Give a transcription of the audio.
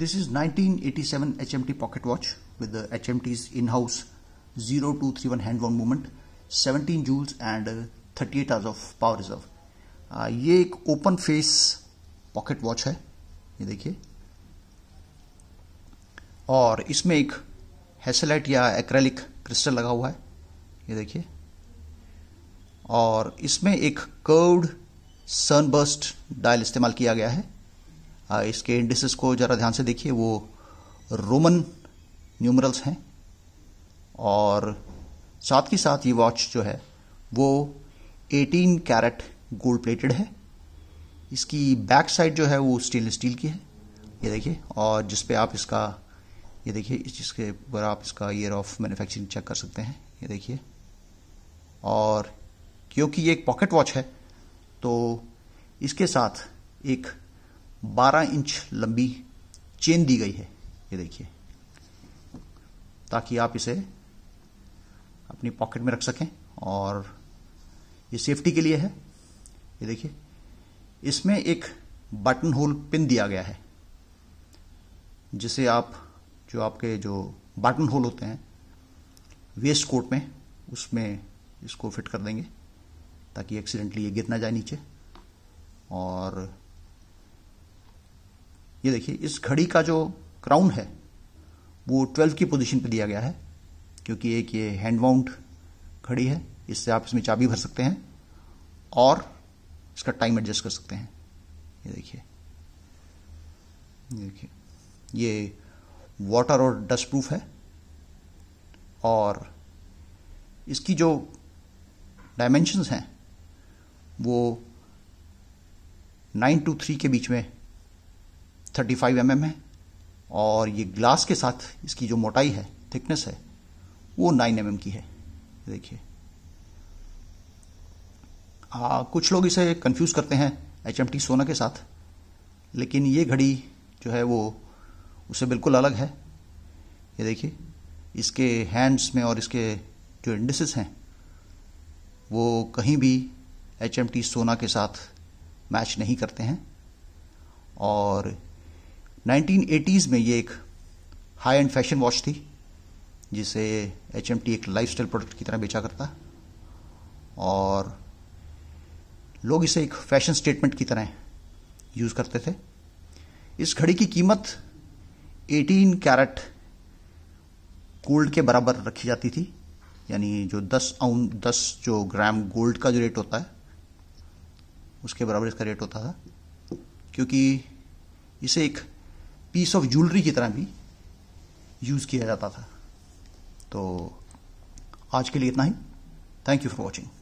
This is 1987 HMT pocket watch with the HMT's in-house 0231 hand-wound movement, 17 joules and 38 hours of power reserve. ये एक open face pocket watch है ये देखिए और इसमें एक हेसलाइट या एक्रेलिक क्रिस्टल लगा हुआ है ये देखिए और इसमें एक कर्व्ड सनबर्स्ट डायल इस्तेमाल किया गया है इसके इंडिसेस को ज़रा ध्यान से देखिए वो रोमन न्यूमरल्स हैं और साथ ही साथ ये वॉच जो है वो 18 कैरेट गोल्ड प्लेटेड है इसकी बैक साइड जो है वो स्टेनलेस स्टील की है ये देखिए और जिस पे आप इसका ये देखिए जिसके ऊपर आप इसका ईयर ऑफ मैन्युफैक्चरिंग चेक कर सकते हैं ये देखिए और क्योंकि ये एक पॉकेट वॉच है तो इसके साथ एक 12 इंच लंबी चेन दी गई है ये देखिए ताकि आप इसे अपनी पॉकेट में रख सकें और ये सेफ्टी के लिए है ये देखिए इसमें एक बटन होल पिन दिया गया है जिसे आप जो आपके जो बटन होल होते हैं वेस्ट कोट में उसमें इसको फिट कर देंगे ताकि एक्सीडेंटली ये गिर ना जाए नीचे और ये देखिए इस घड़ी का जो क्राउन है वो ट्वेल्व की पोजीशन पे दिया गया है क्योंकि एक ये हैंड माउंट घड़ी है इससे आप इसमें चाबी भर सकते हैं और इसका टाइम एडजस्ट कर सकते हैं ये देखिए देखिए ये वाटर और डस्ट प्रूफ है और इसकी जो डायमेंशंस हैं वो नाइन टू थ्री के बीच में थर्टी फाइव एम है और ये ग्लास के साथ इसकी जो मोटाई है थिकनेस है वो नाइन एम mm की है देखिए कुछ लोग इसे कंफ्यूज करते हैं एच एम टी सोना के साथ लेकिन ये घड़ी जो है वो उससे बिल्कुल अलग है ये देखिए इसके हैंड्स में और इसके जो इंडिसेस हैं वो कहीं भी एच एम टी सोना के साथ मैच नहीं करते हैं और 1980s में ये एक हाई एंड फैशन वॉच थी जिसे एच एक लाइफ प्रोडक्ट की तरह बेचा करता और लोग इसे एक फैशन स्टेटमेंट की तरह यूज़ करते थे इस घड़ी की कीमत 18 कैरेट गोल्ड के बराबर रखी जाती थी यानी जो 10 औ 10 जो ग्राम गोल्ड का जो रेट होता है उसके बराबर इसका रेट होता था क्योंकि इसे एक पीस ऑफ ज्वेलरी की तरह भी यूज़ किया जाता था तो आज के लिए इतना ही थैंक यू फॉर वॉचिंग